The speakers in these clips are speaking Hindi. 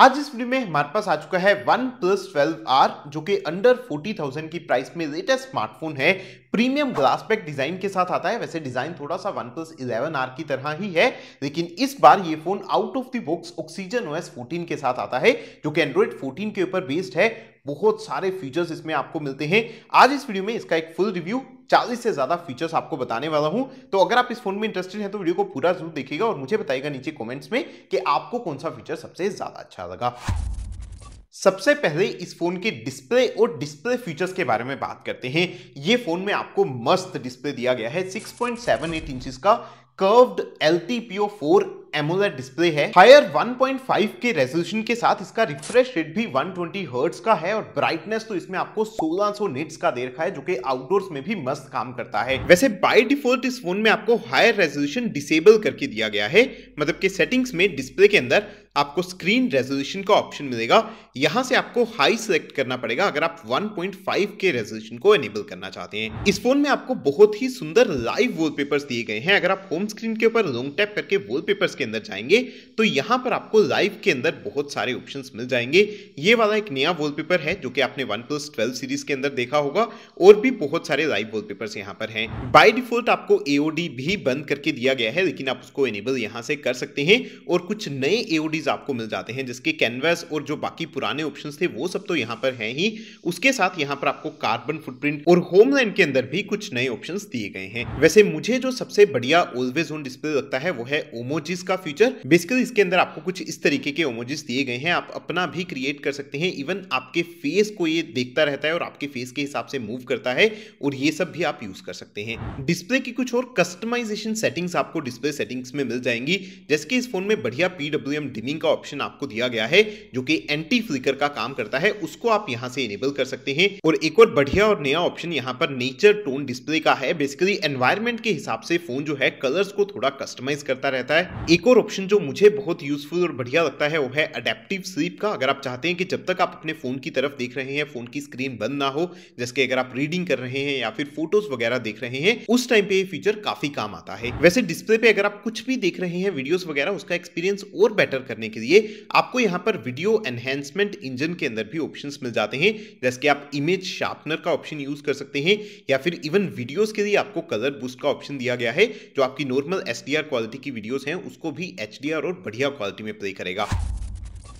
आज इस वीडियो में हमारे पास आ चुका है वन प्लस ट्वेल्व आर जो कि अंडर फोर्टी थाउजेंड की प्राइस में लेटेस्ट स्मार्टफोन है प्रीमियम ग्लास पैक डिजाइन के साथ आता है वैसे डिजाइन थोड़ा सा वन प्लस इलेवन आर की तरह ही है लेकिन इस बार ये phone out of the box oxygen OS 14 के साथ आता है जो कि एंड्रॉइड 14 के ऊपर बेस्ड है बहुत सारे फीचर्स इसमें आपको मिलते हैं आज इस वीडियो में इसका एक फुल रिव्यू 40 से ज्यादा फीचर्स आपको बताने वाला हूं तो अगर आप इस फोन में इंटरेस्टेड हैं तो वीडियो को पूरा जरूर देखिएगा और मुझे बताइएगा नीचे कॉमेंट्स में कि आपको कौन सा फीचर सबसे ज्यादा अच्छा लगा सबसे पहले इस फोन के डिस्प्ले और डिस्प्ले फीचर्स के बारे में बात करते हैं ये फोन में आपको मस्त डिस्प्ले दिया गया है 6.78 इंचेस का curved L T P O four AMOLED display है हायर 1.5 के रेजोल्यूशन के साथ इसका रिफ्रेश रेट भी 120 ट्वेंटी का है और ब्राइटनेस तो इसमें आपको 1600 सौ निट्स का दे रखा है जो कि आउटडोर्स में भी मस्त काम करता है वैसे बाय डिफॉल्ट इस फोन में आपको हायर रेजोल्यूशन डिसेबल करके दिया गया है मतलब कि सेटिंग्स में डिस्प्ले के अंदर आपको स्क्रीन रेजोल्यूशन का ऑप्शन मिलेगा यहां से आपको हाई सिलेक्ट करना पड़ेगा अगर आप 1.5 के रेजोल्यूशन को एनेबल करना चाहते हैं इस फोन में आपको बहुत ही सुंदर लाइव वॉलपेपर्स दिए गए हैं अगर आप होम स्क्रीन के ऊपर लॉन्ग टैप करके वॉलपेपर्स के अंदर जाएंगे तो यहां पर आपको लाइव के अंदर बहुत सारे ऑप्शन मिल जाएंगे ये वाला एक नया वॉलपेपर है जो कि आपने वन प्लस ट्वेल्व सीरीज के अंदर देखा होगा और भी बहुत सारे लाइव वॉलपेपर्स यहाँ पर है बाय डिफॉल्ट आपको एओडी भी बंद करके दिया गया है लेकिन आप उसको एनेबल यहाँ से कर सकते हैं और कुछ नए एओडी ऑप्शंस आपको मिल जाते हैं जिसके कैनवस और जो बाकी पुराने ऑप्शंस थे वो सब तो यहाँ पर हैं ही उसके साथ यहाँ पर आपको कार्बन फुटप्रिंट और होमलैंड के अंदर भी कुछ नए ऑप्शन दिए गए हैं वैसे मुझे जो सबसे बढ़िया ऑलवेज ऑन डिस्प्ले लगता है वो है ओमोजिस का फीचर बेसिकली इसके अंदर आपको कुछ इस तरीके के ओमोजिस दिए गए हैं आप अपना भी क्रिएट कर सकते हैं इवन आपके फेस को ये देखता रहता है और आपके फेस के हिसाब से मूव करता है और ये सब भी आप यूज कर सकते हैं डिस्प्ले की कुछ और कस्टमाइजेशन सेटिंग्स आपको डिस्प्ले सेटिंग्स में मिल जाएंगी जैसे कि इस फोन में बढ़िया पीडब्ल्यू एम सेटिंग का ऑप्शन आपको दिया गया है जो कि एंटी फ्लिकर का काम करता है उसको आप यहाँ से इनेबल कर सकते हैं और एक और बढ़िया और नया ऑप्शन यहाँ पर नेचर टोन डिस्प्ले का है बेसिकली एनवायरमेंट के हिसाब से फोन जो है कलर्स को थोड़ा कस्टमाइज करता रहता है एक और ऑप्शन जो मुझे बहुत यूजफुल और बढ़िया लगता है वो है अडेप्टिव स्लीप का अगर आप चाहते हैं कि जब तक आप अपने फोन की तरफ देख रहे हैं फोन की स्क्रीन बंद ना हो जैसे अगर आप रीडिंग कर रहे हैं या फिर फोटोज वगैरह देख रहे हैं उस टाइम पे ये फीचर काफी काम आता है वैसे डिस्प्ले पे अगर आप कुछ भी देख रहे हैं वीडियोस वगैरह उसका एक्सपीरियंस और बेटर करने करने के लिए आपको यहां पर वीडियो एनहेंसमेंट इंजन के अंदर भी ऑप्शंस मिल जाते हैं जैसे कि आप इमेज शार्पनर का ऑप्शन यूज कर सकते हैं या फिर इवन वीडियोस के लिए आपको कलर बूस्ट का ऑप्शन दिया गया है जो आपकी नॉर्मल एस क्वालिटी की वीडियोज हैं उसको भी एच और बढ़िया क्वालिटी में प्ले करेगा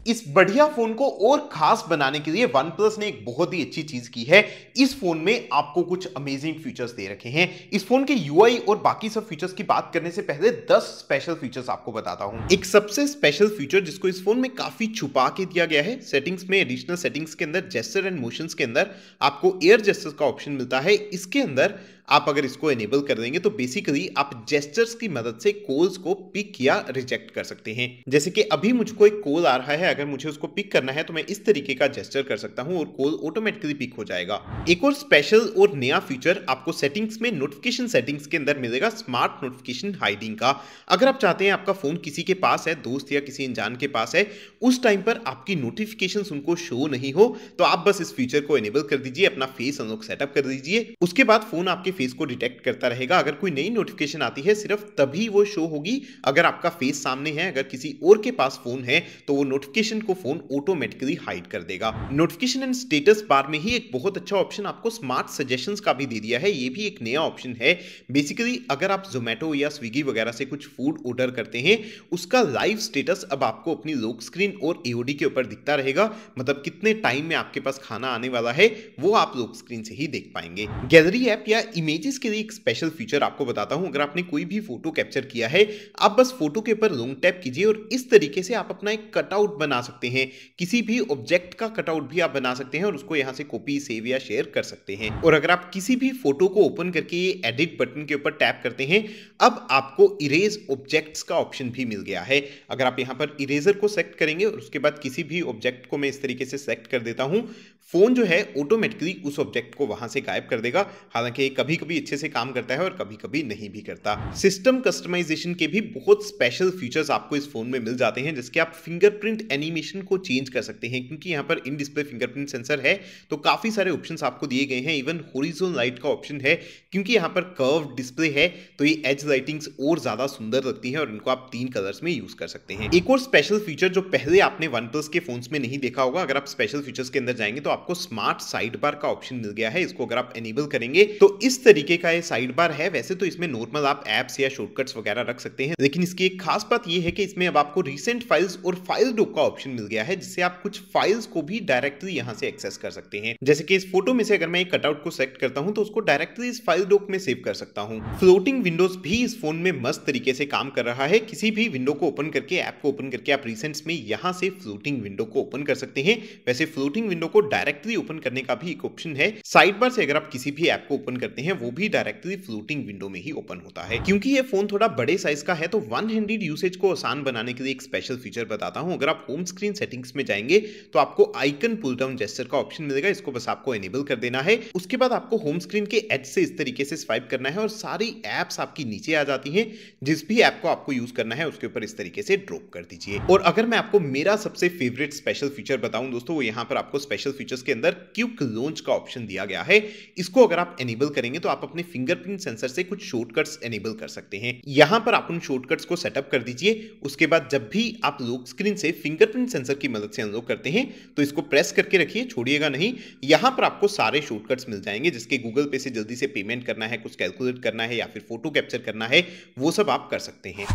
इस बढ़िया फोन को और खास बनाने के लिए वन प्लस ने एक बहुत ही अच्छी चीज की है इस फोन में आपको कुछ अमेजिंग फीचर्स दे रखे हैं इस फोन के यूआई और बाकी सब फीचर्स की बात करने से पहले 10 स्पेशल फीचर्स आपको बताता हूं एक सबसे स्पेशल फीचर जिसको इस फोन में काफी छुपा के दिया गया है सेटिंग्स में एडिशनल सेटिंग्स के अंदर जेस्टर एंड मोशन के अंदर आपको एयर जेस्टर का ऑप्शन मिलता है इसके अंदर आप अगर इसको एनेबल कर देंगे तो बेसिकली आप जेस्टर्स की मदद से कोल्स को पिक या रिजेक्ट कर सकते हैं जैसे कि अभी मुझको एक कोल आ रहा है अगर मुझे उसको पिक करना है तो मैं इस तरीके का जेस्टर कर सकता हूँ और कोल ऑटोमेटिकली पिक हो जाएगा एक और स्पेशल और नया फीचर आपको सेटिंग्स में नोटिफिकेशन सेटिंग्स के अंदर मिलेगा स्मार्ट नोटिफिकेशन हाइडिंग का अगर आप चाहते हैं आपका फोन किसी के पास है दोस्त या किसी इंजान के पास है उस टाइम पर आपकी नोटिफिकेशन उनको शो नहीं हो तो आप बस इस फीचर को एनेबल कर दीजिए अपना फेस अनलॉक सेटअप कर दीजिए उसके बाद फोन आपके फेस को डिटेक्ट करता रहेगा अगर कोई नई नोटिफिकेशन आती है सिर्फ तभी वो शो होगी अगर आपका फेस सामने है अगर किसी और के पास फोन है तो वो नोटिफिकेशन को फोन ऑटोमेटिकली हाइड कर देगा नोटिफिकेशन एंड स्टेटस बार में ही एक बहुत अच्छा ऑप्शन आपको स्मार्ट सजेशन का भी दे दिया है ये भी एक नया ऑप्शन है बेसिकली अगर आप जोमेटो या स्विगी वगैरह से कुछ फूड ऑर्डर करते हैं उसका लाइव स्टेटस अब आपको अपनी लोक स्क्रीन और एओडी के ऊपर दिखता रहेगा मतलब कितने टाइम में आपके पास खाना आने वाला है वो आप लोक स्क्रीन से ही देख पाएंगे गैलरी ऐप या इमेजेस के लिए एक स्पेशल फीचर आपको बताता हूं अगर आपने कोई भी फोटो कैप्चर किया है आप बस फोटो के ऊपर लॉन्ग टैप कीजिए और इस तरीके से आप अपना एक कटआउट बना सकते हैं किसी भी ऑब्जेक्ट का कटआउट भी आप बना सकते हैं और उसको यहाँ से कॉपी सेव या शेयर कर सकते हैं और अगर आप किसी भी फोटो को ओपन करके एडिट बटन के ऊपर टैप करते हैं अब आपको इरेज ऑब्जेक्ट का ऑप्शन भी मिल गया है अगर आप यहाँ पर इरेजर को सेलेक्ट करेंगे और उसके बाद किसी भी ऑब्जेक्ट को मैं इस तरीके से सेलेक्ट कर देता हूँ फ़ोन जो है ऑटोमेटिकली उस ऑब्जेक्ट को वहां से गायब कर देगा हालांकि कभी कभी अच्छे से काम करता है और कभी कभी नहीं भी करता सिस्टम कस्टमाइजेशन के भी बहुत स्पेशल फीचर्स आपको इस फोन में मिल जाते हैं जिसके आप फिंगरप्रिंट एनिमेशन को चेंज कर सकते हैं क्योंकि यहाँ पर इन डिस्प्ले फिंगरप्रिंट सेंसर है तो काफ़ी सारे ऑप्शन आपको दिए गए हैं इवन होरिजोन लाइट का ऑप्शन है क्योंकि यहाँ पर कर्व डिस्प्ले है तो ये एज लाइटिंग्स और ज़्यादा सुंदर लगती है और इनको आप तीन कलर्स में यूज़ कर सकते हैं एक और स्पेशल फीचर जो पहले आपने वन के फोन्स में नहीं देखा होगा अगर आप स्पेशल फीचर्स के अंदर जाएंगे तो आप आपको स्मार्ट साइड बार का ऑप्शन मिल गया है इसको अगर आप एनेबल करेंगे तो इस तरीके का ये साइड बार है वैसे तो इसमें नॉर्मल आप एप्स या शॉर्टकट्स वगैरह रख सकते हैं लेकिन इसकी एक खास बात यह है कि इसमें अब आपको रिसेंट फाइल्स और फाइल डुक का ऑप्शन मिल गया है जिससे आप कुछ फाइल्स को भी डायरेक्टली यहाँ से एक्सेस कर सकते हैं जैसे कि इस फोटो में से अगर मैं कटआउट को सेलेक्ट करता हूँ तो उसको डायरेक्टली इस फाइल डुक में सेव कर सकता हूँ फ्लोटिंग विंडोज भी इस फोन में मस्त तरीके से काम कर रहा है किसी भी विंडो को ओपन करके ऐप को ओपन करके आप रिसेंट्स में यहाँ से फ्लोटिंग विंडो को ओपन कर सकते हैं वैसे फ्लोटिंग विंडो को डायरेक्ट डायरेक्टरी ओपन करने का भी एक ऑप्शन है साइड बार से अगर आप किसी भी ऐप को ओपन करते हैं वो भी डायरेक्टली फ्लोटिंग विंडो में ही ओपन होता है क्योंकि ये फोन थोड़ा बड़े साइज का है तो वन हैंडेड यूसेज को आसान बनाने के लिए एक स्पेशल फीचर बताता हूँ अगर आप होम स्क्रीन सेटिंग्स में जाएंगे तो आपको आइकन पुल डाउन जेस्टर का ऑप्शन मिलेगा इसको बस आपको एनेबल कर देना है उसके बाद आपको होम स्क्रीन के एच से इस तरीके से स्वाइप करना है और सारी एप्स आपकी नीचे आ जाती है जिस भी ऐप को आपको यूज करना है उसके ऊपर इस तरीके से ड्रॉप कर दीजिए और अगर मैं आपको मेरा सबसे फेवरेट स्पेशल फीचर बताऊं दोस्तों वो यहाँ पर आपको स्पेशल फीचर के अंदर क्यूक लॉन्च का ऑप्शन दिया गया है इसको अगर आप एनेबल करेंगे तो आप अपने फिंगरप्रिंट सेंसर से कुछ शॉर्टकट्स एनेबल कर सकते हैं यहां पर आप उन शॉर्टकट्स को सेटअप कर दीजिए उसके बाद जब भी आप लॉक स्क्रीन से फिंगरप्रिंट सेंसर की मदद से अनलॉक करते हैं तो इसको प्रेस करके रखिए छोड़िएगा नहीं यहां पर आपको सारे शॉर्टकट्स मिल जाएंगे जिसके गूगल पे से जल्दी से पेमेंट करना है कुछ कैलकुलेट करना है या फिर फोटो कैप्चर करना है वो सब आप कर सकते हैं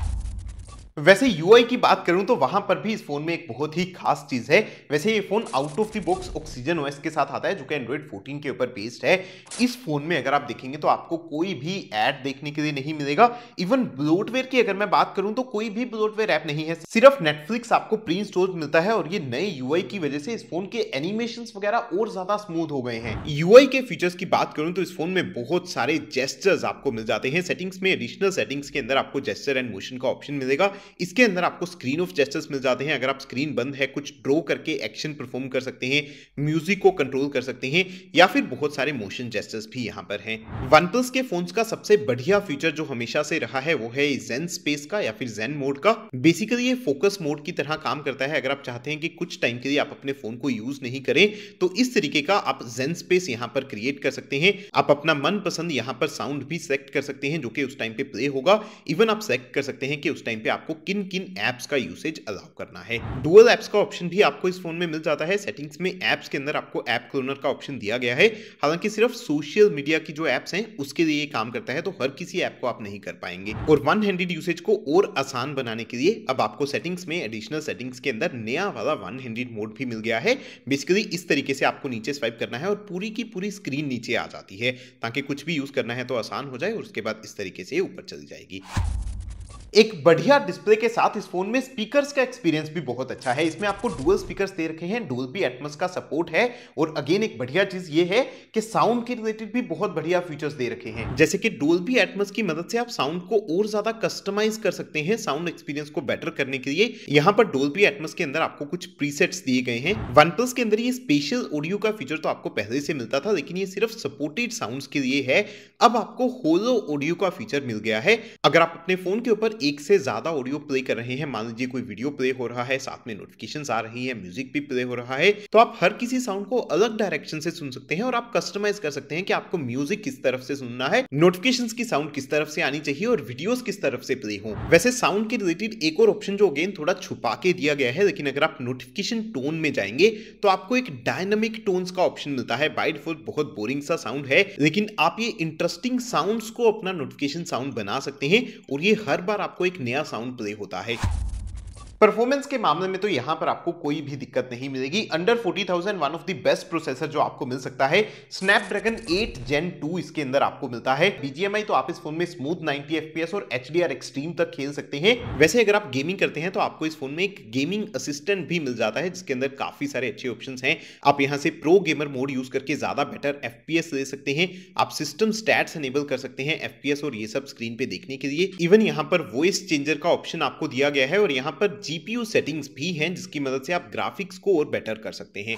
वैसे यूआई की बात करूं तो वहां पर भी इस फोन में एक बहुत ही खास चीज है वैसे ये phone out of the box oxygen OS के साथ आता है जो कि एंड्रॉइड 14 के ऊपर बेस्ड है इस फोन में अगर आप देखेंगे तो आपको कोई भी ऐड देखने के लिए नहीं मिलेगा इवन ब्लोटवेयर की अगर मैं बात करूं तो कोई भी ब्लोटवेयर ऐप नहीं है सिर्फ नेटफ्लिक्स आपको प्री इंस्टॉल मिलता है और ये नए यू की वजह से इस फोन के एनिमेशन वगैरह और ज्यादा स्मूथ हो गए हैं यू के फीचर्स की बात करूं तो इस फोन में बहुत सारे जेस्टर्स आपको मिल जाते हैं सेटिंग्स में एडिशनल सेटिंग्स के अंदर आपको जेस्टर एंड मोशन का ऑप्शन मिलेगा इसके अंदर आपको स्क्रीन ऑफ जेस्टर्स मिल जाते हैं अगर आप स्क्रीन बंद है कुछ ड्रो करके एक्शन परफॉर्म कर सकते हैं म्यूजिक को कंट्रोल कर सकते हैं या फिर बहुत सारे मोशन जेस्टर्स भी यहाँ पर हैं वन प्लस के फोन का सबसे बढ़िया फीचर जो हमेशा से रहा है वो है जेन स्पेस का या फिर जेन मोड का बेसिकली ये फोकस मोड की तरह काम करता है अगर आप चाहते हैं कि कुछ टाइम के लिए आप अपने फोन को यूज नहीं करें तो इस तरीके का आप जेन स्पेस यहाँ पर क्रिएट कर सकते हैं आप अपना मन पसंद यहाँ पर साउंड भी सेलेक्ट कर सकते हैं जो कि उस टाइम पे प्ले होगा इवन आप सेलेक्ट कर सकते हैं कि उस टाइम पे आपको किन किन एप्स का यूसेज अलाउ करना है डुअल एप्स का ऑप्शन भी आपको इस फोन में मिल जाता है सेटिंग्स में एप्स के अंदर आपको एप क्लोनर का ऑप्शन दिया गया है हालांकि सिर्फ सोशल मीडिया की जो एप्स हैं उसके लिए काम करता है तो हर किसी ऐप को आप नहीं कर पाएंगे और वन हैंडेड यूसेज को और आसान बनाने के लिए अब आपको सेटिंग्स में एडिशनल सेटिंग्स के अंदर नया वाला वन हैंडेड मोड भी मिल गया है बेसिकली इस तरीके से आपको नीचे स्वाइप करना है और पूरी की पूरी स्क्रीन नीचे आ जाती है ताकि कुछ भी यूज करना है तो आसान हो जाए और उसके बाद इस तरीके से ऊपर चली जाएगी एक बढ़िया डिस्प्ले के साथ इस फोन में स्पीकर्स का एक्सपीरियंस भी बहुत अच्छा है इसमें आपको डुअल स्पीकर्स दे रखे हैं बी एटमस का सपोर्ट है और अगेन एक बढ़िया चीज ये है कि साउंड के रिलेटेड भी बहुत बढ़िया फीचर्स दे रखे हैं जैसे कि बी एटमस की मदद से आप साउंड को और ज्यादा कस्टमाइज कर सकते हैं साउंड एक्सपीरियंस को बेटर करने के लिए यहाँ पर बी एटमस के अंदर आपको कुछ प्रीसेट्स दिए गए हैं वन प्लस के अंदर ये स्पेशल ऑडियो का फीचर तो आपको पहले से मिलता था लेकिन ये सिर्फ सपोर्टेड साउंड के लिए है अब आपको होलो ऑडियो का फीचर मिल गया है अगर आप अपने फोन के ऊपर एक से ज़्यादा ऑडियो प्ले कर रहे हैं मान लीजिए कोई वीडियो प्ले हो रहा है साथ में नोटिफिकेशन आ रही है म्यूजिक भी प्ले हो रहा है तो आप हर किसी साउंड को अलग डायरेक्शन से सुन सकते हैं और आप कस्टमाइज कर सकते हैं कि आपको म्यूजिक किस तरफ से सुनना है नोटिफिकेशन की साउंड किस तरफ से आनी चाहिए और वीडियो किस तरफ से प्ले हो वैसे साउंड के रिलेटेड एक और ऑप्शन जो अगेन थोड़ा छुपा के दिया गया है लेकिन अगर आप नोटिफिकेशन टोन में जाएंगे तो आपको एक डायनामिक टोन्स का ऑप्शन मिलता है बाई फुल बहुत बोरिंग सा साउंड है लेकिन आप ये इंटरेस्टिंग साउंड्स को अपना नोटिफिकेशन साउंड बना सकते हैं और ये हर बार आपको एक नया साउंड प्ले होता है परफॉर्मेंस के मामले में तो यहां पर आपको कोई भी दिक्कत नहीं मिलेगी under 40,000 one of the best processor जो आपको मिल सकता है स्नैपड्रैगन 8 जेन 2 इसके अंदर आपको मिलता है बीजीएमआई तो आप इस फोन में स्मूथ 90 एफपीएस और एच एक्सट्रीम तक खेल सकते हैं वैसे अगर आप गेमिंग करते हैं तो आपको इस फोन में एक गेमिंग असिस्टेंट भी मिल जाता है जिसके अंदर काफी सारे अच्छे ऑप्शन है आप यहाँ से प्रो गेमर मोड यूज करके ज्यादा बेटर एफ ले सकते हैं आप सिस्टम स्टैट्स एनेबल कर सकते हैं एफ और ये सब स्क्रीन पे देखने के लिए इवन यहाँ पर वॉइस चेंजर का ऑप्शन आपको दिया गया है और यहाँ पर जीपीयू सेटिंग्स भी हैं जिसकी मदद से आप ग्राफिक्स को और बेटर कर सकते हैं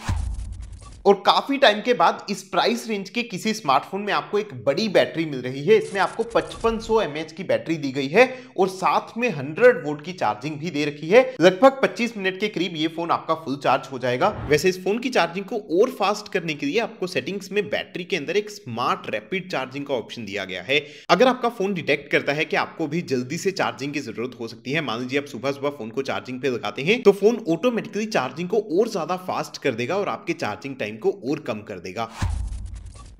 और काफ़ी टाइम के बाद इस प्राइस रेंज के किसी स्मार्टफोन में आपको एक बड़ी बैटरी मिल रही है इसमें आपको 5500 सौ की बैटरी दी गई है और साथ में 100 वोल्ट की चार्जिंग भी दे रखी है लगभग 25 मिनट के करीब ये फोन आपका फुल चार्ज हो जाएगा वैसे इस फोन की चार्जिंग को और फास्ट करने के लिए आपको सेटिंग्स में बैटरी के अंदर एक स्मार्ट रैपिड चार्जिंग का ऑप्शन दिया गया है अगर आपका फोन डिटेक्ट करता है कि आपको भी जल्दी से चार्जिंग की जरूरत हो सकती है मान लीजिए आप सुबह सुबह फोन को चार्जिंग पे लगाते हैं तो फोन ऑटोमेटिकली चार्जिंग को और ज्यादा फास्ट कर देगा और आपके चार्जिंग टाइम टाइम को और कम कर देगा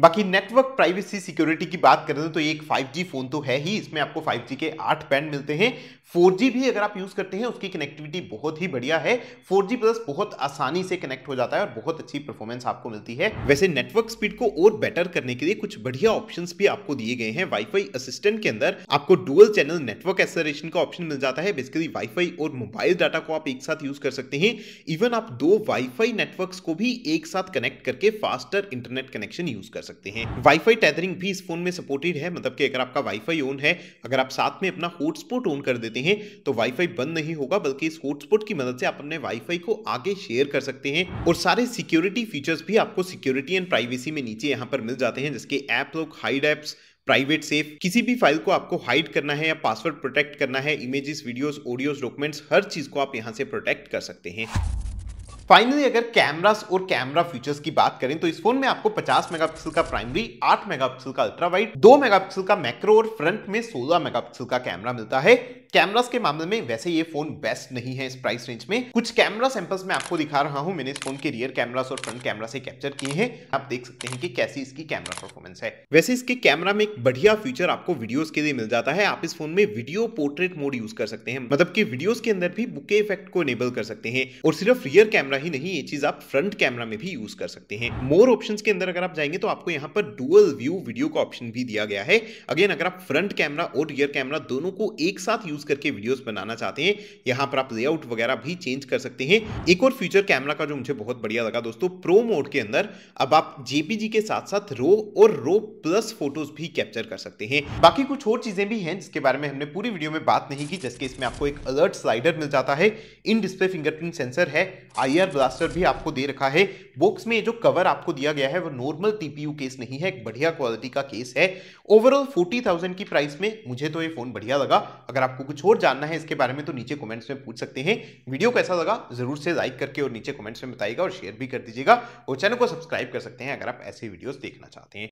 बाकी नेटवर्क प्राइवेसी सिक्योरिटी की बात करें तो एक एक 5G फोन तो है ही इसमें आपको 5G के आठ बैंड मिलते हैं 4G भी अगर आप यूज करते हैं उसकी कनेक्टिविटी बहुत ही बढ़िया है 4G प्लस बहुत आसानी से कनेक्ट हो जाता है और बहुत अच्छी परफॉर्मेंस आपको मिलती है वैसे नेटवर्क स्पीड को और बेटर करने के लिए कुछ बढ़िया ऑप्शन भी आपको दिए गए हैं वाईफाई असिस्टेंट के अंदर आपको डुअल चैनल नेटवर्क एक्सलरेशन का ऑप्शन मिल जाता है बेसिकली वाईफाई और मोबाइल डाटा को आप एक साथ यूज कर सकते हैं इवन आप दो वाईफाई नेटवर्क को भी एक साथ कनेक्ट करके फास्टर इंटरनेट कनेक्शन यूज कर सकते हैं वाईफाई टैदरिंग भी इस फोन में सपोर्टेड है मतलब कि अगर आपका वाईफाई ऑन है अगर आप साथ में अपना हॉटस्पॉट ऑन कर देते हैं तो वाईफाई बंद नहीं होगा बल्कि इस हॉटस्पॉट की मदद से आप अपने वाईफाई को आगे शेयर कर सकते हैं और सारे सिक्योरिटी फीचर्स भी आपको सिक्योरिटी एंड प्राइवेसी में नीचे यहाँ पर मिल जाते हैं जिसके ऐप लोग हाइड एप्स प्राइवेट सेफ किसी भी फाइल को आपको हाइड करना है या पासवर्ड प्रोटेक्ट करना है इमेजेस वीडियोस ऑडियोस डॉक्यूमेंट्स हर चीज को आप यहां से प्रोटेक्ट कर सकते हैं फाइनली अगर कैमरास और कैमरा फीचर्स की बात करें तो इस फोन में आपको 50 मेगापिक्सल का प्राइमरी 8 मेगापिक्सल का अल्ट्रा वाइड 2 मेगापिक्सल का मैक्रो और फ्रंट में 16 मेगापिक्सल का कैमरा मिलता है कैमरास के मामले में वैसे ये फोन बेस्ट नहीं है इस प्राइस रेंज में कुछ कैमरा सैंपल्स मैं आपको दिखा रहा हूँ मैंने इस फोन के रियर कैमरास और फ्रंट कैमरा से कैप्चर किए हैं आप देख सकते हैं कि कैसी इसकी कैमरा परफॉर्मेंस है वैसे इसके कैमरा में एक बढ़िया फीचर आपको वीडियोस के लिए मिल जाता है आप इस फोन में वीडियो पोर्ट्रेट मोड यूज कर सकते हैं मतलब की वीडियोज के अंदर भी बुके इफेक्ट को इनेबल कर सकते हैं और सिर्फ रियर कैमरा ही नहीं ये चीज आप फ्रंट कैमरा में भी यूज कर सकते हैं मोर ऑप्शन के अंदर अगर आप जाएंगे तो आपको यहाँ पर डुअल व्यू वीडियो का ऑप्शन भी दिया गया है अगेन अगर आप फ्रंट कैमरा और रियर कैमरा दोनों को एक साथ यूज यूज़ करके वीडियोस बनाना चाहते हैं यहाँ पर आप लेआउट वगैरह भी चेंज कर सकते हैं एक और फ्यूचर कैमरा का जो मुझे बहुत बढ़िया लगा दोस्तों प्रो मोड के अंदर अब आप जेपीजी के साथ साथ रो और रो प्लस फोटोज भी कैप्चर कर सकते हैं बाकी कुछ और चीज़ें भी हैं जिसके बारे में हमने पूरी वीडियो में बात नहीं की जैसे इसमें आपको एक अलर्ट स्लाइडर मिल जाता है इन डिस्प्ले फिंगरप्रिंट सेंसर है आई ब्लास्टर भी आपको दे रखा है बॉक्स में जो कवर आपको दिया गया है वो नॉर्मल टीपीयू केस नहीं है एक बढ़िया क्वालिटी का केस है ओवरऑल 40,000 की प्राइस में मुझे तो ये फोन बढ़िया लगा अगर आपको कुछ और जानना है इसके बारे में तो नीचे कमेंट्स में पूछ सकते हैं वीडियो कैसा लगा जरूर से लाइक करके और नीचे कमेंट्स में बताइएगा और शेयर भी कर दीजिएगा और चैनल को सब्सक्राइब कर सकते हैं अगर आप ऐसे वीडियोस देखना चाहते हैं